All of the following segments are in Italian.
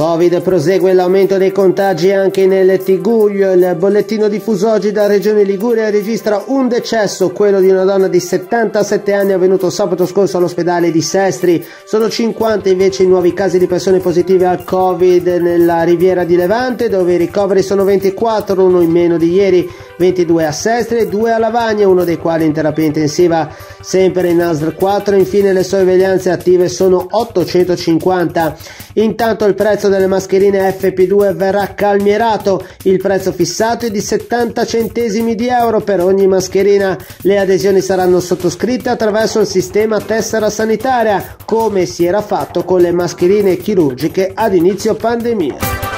Covid prosegue l'aumento dei contagi anche nel Tiguglio. Il bollettino diffuso oggi da Regione Liguria registra un decesso, quello di una donna di 77 anni avvenuto sabato scorso all'ospedale di Sestri. Sono 50 invece i nuovi casi di persone positive al Covid nella riviera di Levante, dove i ricoveri sono 24, uno in meno di ieri. 22 a Sestri e 2 a Lavagna, uno dei quali in terapia intensiva sempre in ASR 4. Infine le sorveglianze attive sono 850. Intanto il prezzo delle mascherine FP2 verrà calmierato, il prezzo fissato è di 70 centesimi di euro per ogni mascherina. Le adesioni saranno sottoscritte attraverso il sistema tessera sanitaria, come si era fatto con le mascherine chirurgiche ad inizio pandemia.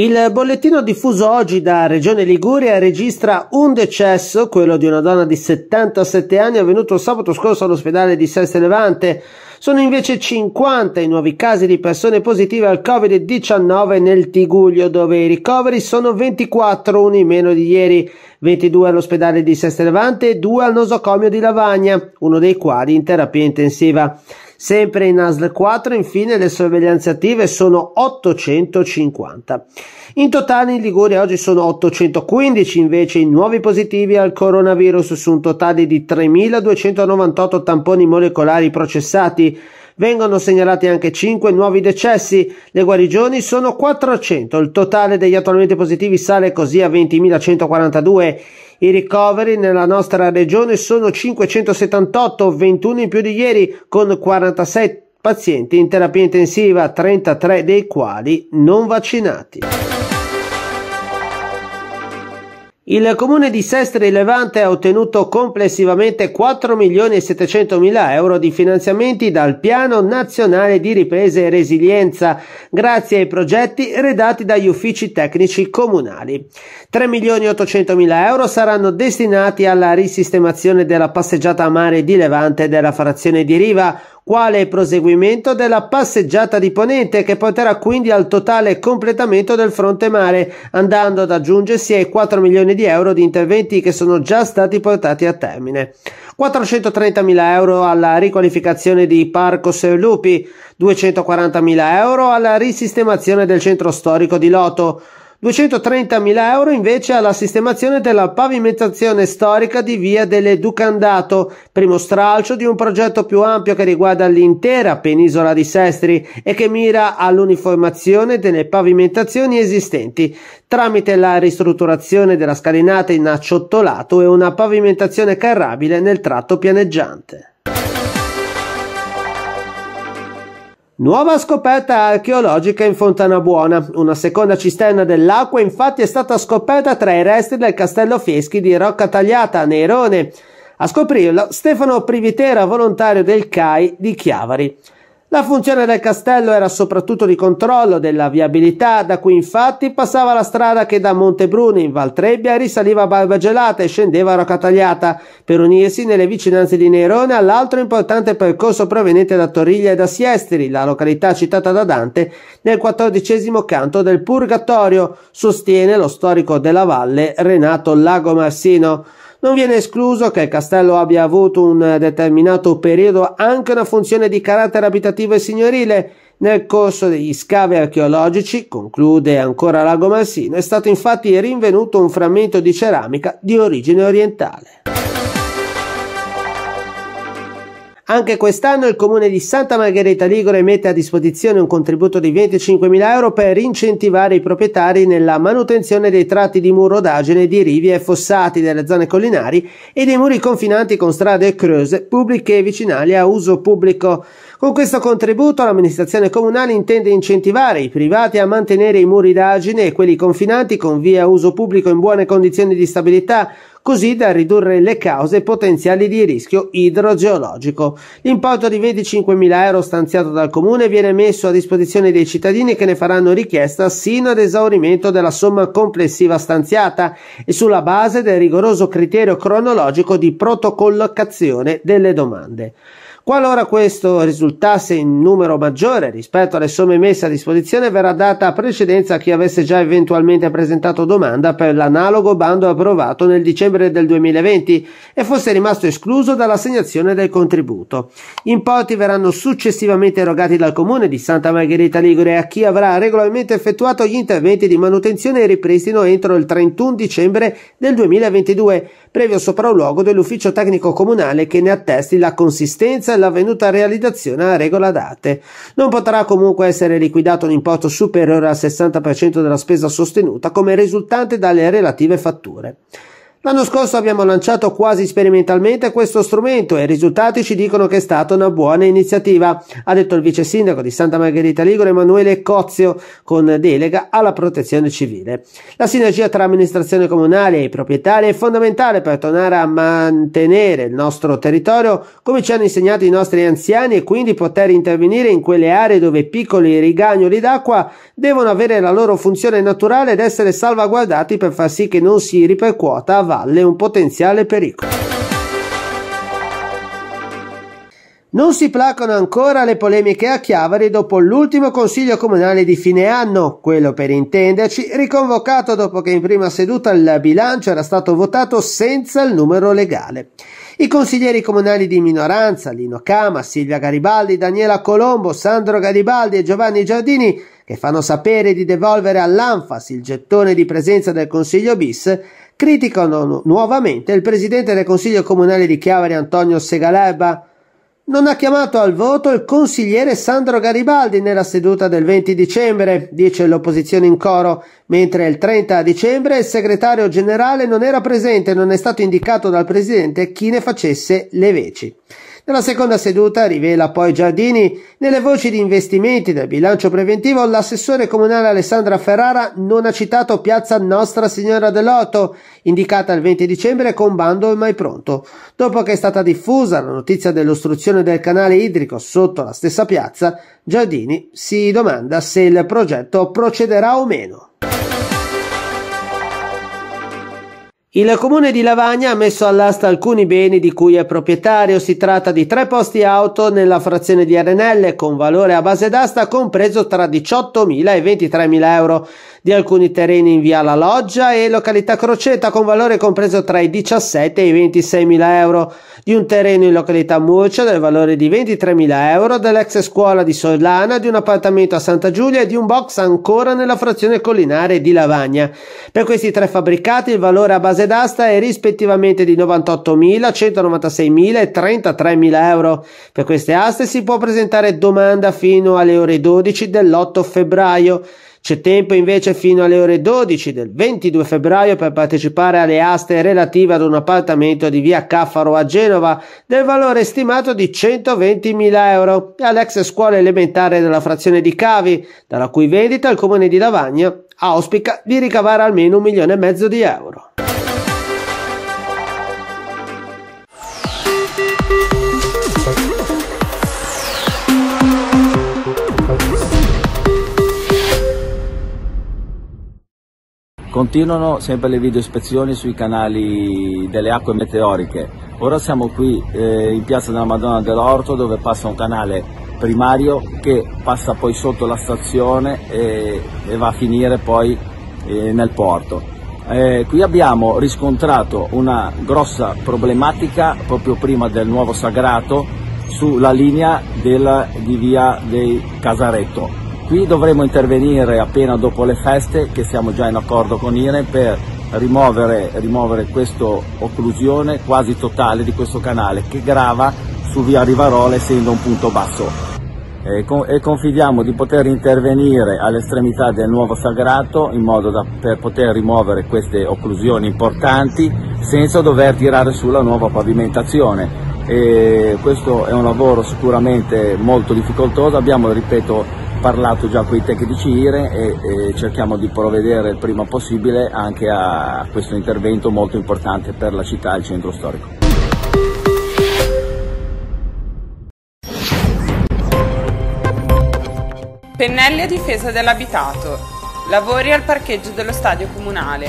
Il bollettino diffuso oggi da Regione Liguria registra un decesso, quello di una donna di 77 anni avvenuto sabato scorso all'ospedale di Seste Levante. Sono invece 50 i nuovi casi di persone positive al Covid-19 nel Tiguglio, dove i ricoveri sono 24, uno in meno di ieri, 22 all'ospedale di Seste Levante e 2 al nosocomio di Lavagna, uno dei quali in terapia intensiva. Sempre in ASL 4 infine le sorveglianze attive sono 850. In totale in Liguria oggi sono 815 invece i nuovi positivi al coronavirus su un totale di 3.298 tamponi molecolari processati Vengono segnalati anche 5 nuovi decessi. Le guarigioni sono 400. Il totale degli attualmente positivi sale così a 20.142. I ricoveri nella nostra regione sono 578, 21 in più di ieri, con 46 pazienti in terapia intensiva, 33 dei quali non vaccinati. Il comune di Sestri Levante ha ottenuto complessivamente 4.700.000 euro di finanziamenti dal Piano Nazionale di Ripresa e Resilienza, grazie ai progetti redatti dagli uffici tecnici comunali. 3.800.000 euro saranno destinati alla risistemazione della passeggiata a mare di Levante e della frazione di Riva, quale proseguimento della passeggiata di Ponente che porterà quindi al totale completamento del fronte mare, andando ad aggiungersi ai 4 milioni di euro di interventi che sono già stati portati a termine. 430.000 euro alla riqualificazione di Parco Serlupi, 240.000 euro alla risistemazione del centro storico di Loto, 230.000 euro invece alla sistemazione della pavimentazione storica di via delle Ducandato, primo stralcio di un progetto più ampio che riguarda l'intera penisola di Sestri e che mira all'uniformazione delle pavimentazioni esistenti tramite la ristrutturazione della scalinata in acciottolato e una pavimentazione carrabile nel tratto pianeggiante. Nuova scoperta archeologica in Fontanabuona. Una seconda cisterna dell'acqua infatti è stata scoperta tra i resti del castello Fieschi di Rocca Tagliata Nerone. A scoprirlo Stefano Privitera, volontario del CAI di Chiavari. La funzione del castello era soprattutto di controllo della viabilità, da cui infatti passava la strada che da Montebruni in Val Trebbia risaliva a Gelata e scendeva a Rocatagliata, per unirsi nelle vicinanze di Nerone all'altro importante percorso proveniente da Toriglia e da Siestri, la località citata da Dante, nel quattordicesimo canto del Purgatorio, sostiene lo storico della valle Renato Lago Marsino. Non viene escluso che il castello abbia avuto un determinato periodo anche una funzione di carattere abitativo e signorile. Nel corso degli scavi archeologici, conclude ancora Lago Mansino, è stato infatti rinvenuto un frammento di ceramica di origine orientale. Anche quest'anno il comune di Santa Margherita Ligure mette a disposizione un contributo di 25.000 euro per incentivare i proprietari nella manutenzione dei tratti di muro d'agene di rivi e fossati delle zone collinari e dei muri confinanti con strade e creuse pubbliche e vicinali a uso pubblico. Con questo contributo l'amministrazione comunale intende incentivare i privati a mantenere i muri d'agine e quelli confinanti con via a uso pubblico in buone condizioni di stabilità così da ridurre le cause potenziali di rischio idrogeologico. L'importo di 25.000 euro stanziato dal comune viene messo a disposizione dei cittadini che ne faranno richiesta sino ad esaurimento della somma complessiva stanziata e sulla base del rigoroso criterio cronologico di protocollocazione delle domande. Qualora questo risultasse in numero maggiore rispetto alle somme messe a disposizione, verrà data precedenza a chi avesse già eventualmente presentato domanda per l'analogo bando approvato nel dicembre del 2020 e fosse rimasto escluso dall'assegnazione del contributo. Importi verranno successivamente erogati dal Comune di Santa Margherita Ligure a chi avrà regolarmente effettuato gli interventi di manutenzione e ripristino entro il 31 dicembre del 2022 previo sopralluogo dell'ufficio tecnico comunale che ne attesti la consistenza e l'avvenuta realizzazione a regola date. Non potrà comunque essere liquidato un importo superiore al 60% della spesa sostenuta come risultante dalle relative fatture. L'anno scorso abbiamo lanciato quasi sperimentalmente questo strumento e i risultati ci dicono che è stata una buona iniziativa, ha detto il vice sindaco di Santa Margherita Ligure Emanuele Cozio con delega alla protezione civile. La sinergia tra amministrazione comunale e proprietari è fondamentale per tornare a mantenere il nostro territorio come ci hanno insegnato i nostri anziani e quindi poter intervenire in quelle aree dove piccoli rigagnoli d'acqua devono avere la loro funzione naturale ed essere salvaguardati per far sì che non si ripercuota valle un potenziale pericolo. Non si placano ancora le polemiche a Chiavari dopo l'ultimo consiglio comunale di fine anno, quello per intenderci, riconvocato dopo che in prima seduta il bilancio era stato votato senza il numero legale. I consiglieri comunali di minoranza, Lino Cama, Silvia Garibaldi, Daniela Colombo, Sandro Garibaldi e Giovanni Giardini, che fanno sapere di devolvere all'Anfas il gettone di presenza del Consiglio bis, criticano nuovamente il presidente del Consiglio Comunale di Chiavari Antonio Segaleba. Non ha chiamato al voto il consigliere Sandro Garibaldi nella seduta del 20 dicembre, dice l'opposizione in coro, mentre il 30 dicembre il segretario generale non era presente e non è stato indicato dal presidente chi ne facesse le veci. Nella seconda seduta rivela poi Giardini nelle voci di investimenti del bilancio preventivo l'assessore comunale Alessandra Ferrara non ha citato piazza Nostra Signora dell'Otto, indicata il 20 dicembre con bando mai pronto, dopo che è stata diffusa la notizia dell'ostruzione del canale idrico sotto la stessa piazza, Giardini si domanda se il progetto procederà o meno. Il comune di Lavagna ha messo all'asta alcuni beni di cui è proprietario. Si tratta di tre posti auto nella frazione di Arenelle con valore a base d'asta compreso tra 18.000 e 23.000 euro, di alcuni terreni in via La Loggia e località Croceta con valore compreso tra i 17 e i 26.000 euro, di un terreno in località Murcia del valore di 23.000 euro, dell'ex scuola di Sollana, di un appartamento a Santa Giulia e di un box ancora nella frazione collinare di Lavagna. Per questi tre fabbricati il valore a base base d'asta è rispettivamente di 98.000, 196.000 e 33.000 euro. Per queste aste si può presentare domanda fino alle ore 12 dell'8 febbraio. C'è tempo invece fino alle ore 12 del 22 febbraio per partecipare alle aste relative ad un appartamento di via Caffaro a Genova del valore stimato di 120.000 euro e all'ex scuola elementare della frazione di Cavi, dalla cui vendita il comune di Lavagna auspica di ricavare almeno un milione e mezzo di euro. Continuano sempre le video ispezioni sui canali delle acque meteoriche. Ora siamo qui eh, in piazza della Madonna dell'Orto dove passa un canale primario che passa poi sotto la stazione e, e va a finire poi eh, nel porto. Eh, qui abbiamo riscontrato una grossa problematica proprio prima del nuovo sagrato sulla linea della, di via dei Casaretto Qui dovremo intervenire appena dopo le feste, che siamo già in accordo con IRE, per rimuovere, rimuovere questa occlusione quasi totale di questo canale che grava su via Rivarola essendo un punto basso e, confidiamo di poter intervenire all'estremità del nuovo sagrato in modo da per poter rimuovere queste occlusioni importanti senza dover tirare sulla nuova pavimentazione. E questo è un lavoro sicuramente molto difficoltoso, abbiamo, ripeto, parlato già con i tecnici IRE e, e cerchiamo di provvedere il prima possibile anche a questo intervento molto importante per la città e il centro storico. Pennelli a difesa dell'abitato, lavori al parcheggio dello stadio comunale,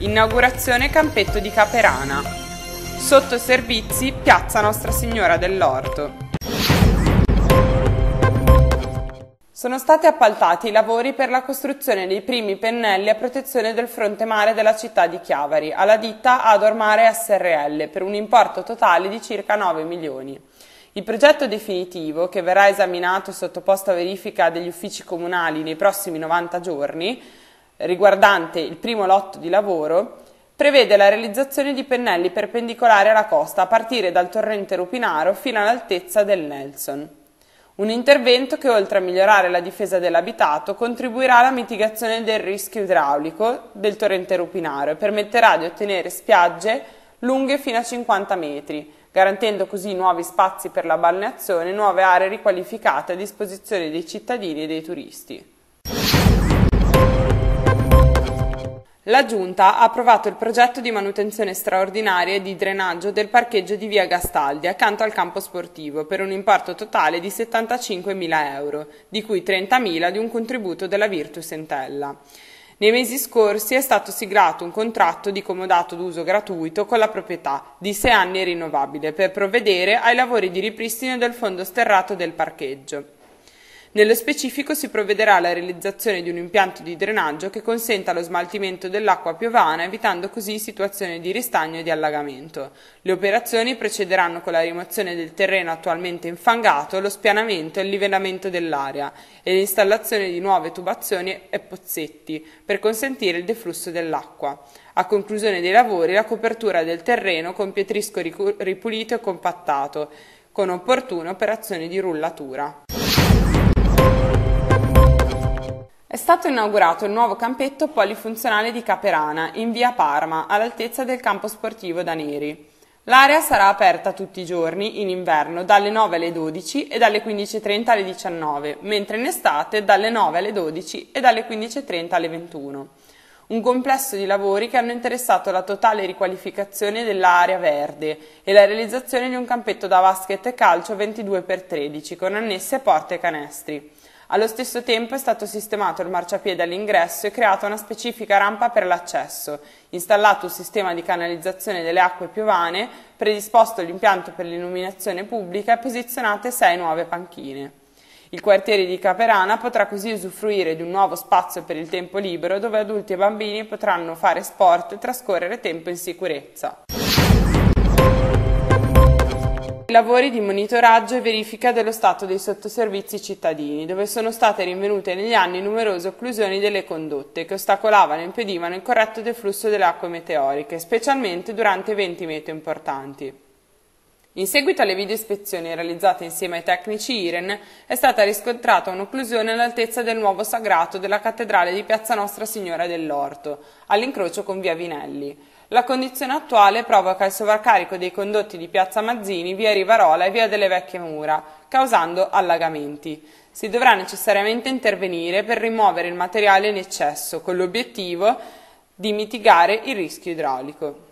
inaugurazione campetto di Caperana, sottoservizi piazza Nostra Signora dell'Orto. Sono stati appaltati i lavori per la costruzione dei primi pennelli a protezione del fronte mare della città di Chiavari alla ditta Adormare SRL per un importo totale di circa 9 milioni. Il progetto definitivo, che verrà esaminato e sottoposto a verifica degli uffici comunali nei prossimi 90 giorni, riguardante il primo lotto di lavoro, prevede la realizzazione di pennelli perpendicolari alla costa a partire dal torrente Rupinaro fino all'altezza del Nelson. Un intervento che oltre a migliorare la difesa dell'abitato contribuirà alla mitigazione del rischio idraulico del torrente rupinaro e permetterà di ottenere spiagge lunghe fino a 50 metri, garantendo così nuovi spazi per la balneazione e nuove aree riqualificate a disposizione dei cittadini e dei turisti. La Giunta ha approvato il progetto di manutenzione straordinaria e di drenaggio del parcheggio di via Gastaldi accanto al campo sportivo per un importo totale di 75.000 euro, di cui 30.000 di un contributo della Virtus Entella. Nei mesi scorsi è stato siglato un contratto di comodato d'uso gratuito con la proprietà, di sei anni rinnovabile, per provvedere ai lavori di ripristino del fondo sterrato del parcheggio. Nello specifico si provvederà alla realizzazione di un impianto di drenaggio che consenta lo smaltimento dell'acqua piovana evitando così situazioni di ristagno e di allagamento. Le operazioni procederanno con la rimozione del terreno attualmente infangato, lo spianamento e il livellamento dell'area e l'installazione di nuove tubazioni e pozzetti per consentire il deflusso dell'acqua. A conclusione dei lavori la copertura del terreno con pietrisco ripulito e compattato con opportune operazioni di rullatura. È stato inaugurato il nuovo campetto polifunzionale di Caperana, in via Parma, all'altezza del campo sportivo da Neri. L'area sarà aperta tutti i giorni, in inverno, dalle 9 alle 12 e dalle 15.30 alle 19, mentre in estate dalle 9 alle 12 e dalle 15.30 alle 21 un complesso di lavori che hanno interessato la totale riqualificazione dell'area verde e la realizzazione di un campetto da basket e calcio 22x13 con annesse porte e canestri. Allo stesso tempo è stato sistemato il marciapiede all'ingresso e creata una specifica rampa per l'accesso, installato un sistema di canalizzazione delle acque piovane, predisposto l'impianto per l'illuminazione pubblica e posizionate sei nuove panchine. Il quartiere di Caperana potrà così usufruire di un nuovo spazio per il tempo libero dove adulti e bambini potranno fare sport e trascorrere tempo in sicurezza lavori di monitoraggio e verifica dello stato dei sottoservizi cittadini, dove sono state rinvenute negli anni numerose occlusioni delle condotte che ostacolavano e impedivano il corretto deflusso delle acque meteoriche, specialmente durante eventi meteo importanti. In seguito alle video ispezioni realizzate insieme ai tecnici IREN è stata riscontrata un'occlusione all'altezza del nuovo sagrato della cattedrale di Piazza Nostra Signora dell'Orto, all'incrocio con via Vinelli. La condizione attuale provoca il sovraccarico dei condotti di Piazza Mazzini, via Rivarola e via delle Vecchie Mura, causando allagamenti. Si dovrà necessariamente intervenire per rimuovere il materiale in eccesso, con l'obiettivo di mitigare il rischio idraulico.